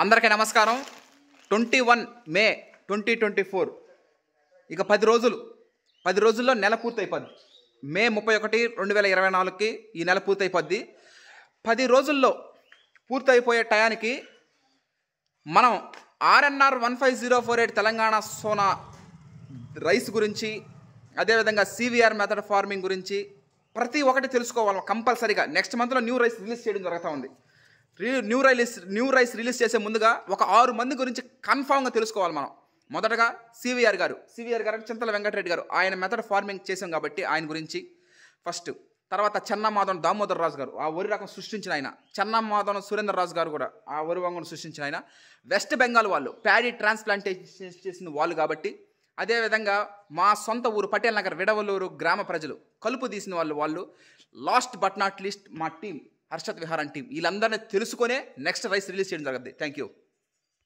అందరికీ నమస్కారం twenty one May twenty twenty four ఇక పది రోజులు పది రోజుల్లో నెల పూర్తయిపోద్ది మే ముప్పై ఒకటి రెండు వేల ఇరవై నాలుగుకి ఈ నెల పూర్తయిపోద్ది పది రోజుల్లో పూర్తయిపోయే టయానికి మనం RNR one five zero four eight Telangana Sona rice గురించి అదేవిధంగా సివిఆర్ మెథడ్ ఫార్మింగ్ గురించి ప్రతి ఒక్కటి తెలుసుకోవాలి కంపల్సరీగా నెక్స్ట్ మంత్లో న్యూ రైస్ రిలీజ్ చేయడం జరుగుతూ ఉంది new releases new rice release చేసే ముందుగా ఒక ఆరు మంది గురించి కన్ఫామ్గా తెలుసుకోవాలి మనం మొదటగా సివిఆర్ గారు సివిఆర్ గారు చింతల వెంకటరెడ్డి గారు ఆయన మెథడ్ ఫార్మింగ్ చేసాం కాబట్టి ఆయన గురించి ఫస్ట్ తర్వాత చెన్నమాధవన్ దామోదర్ రాజు గారు ఆ ఒరి రకం సృష్టించిన ఆయన చెన్నమాధవన్ సురేంద్ర రాజు గారు కూడా ఆ ఒరి వంగను సృష్టించిన ఆయన వెస్ట్ బెంగాల్ వాళ్ళు ప్యాడీ ట్రాన్స్ప్లాంటేషన్ చేసిన వాళ్ళు కాబట్టి అదేవిధంగా మా సొంత ఊరు పటేల్ నగర్ విడవలూరు గ్రామ ప్రజలు కలుపు తీసిన వాళ్ళు వాళ్ళు లాస్ట్ బట్ నాట్ లీస్ట్ మా టీం హర్షత్ విహార్ టీం వీళ్ళందరినీ తెలుసుకునే నెక్స్ట్ రైస్ రిలీజ్ చేయడం జరుగుతుంది థ్యాంక్ యూ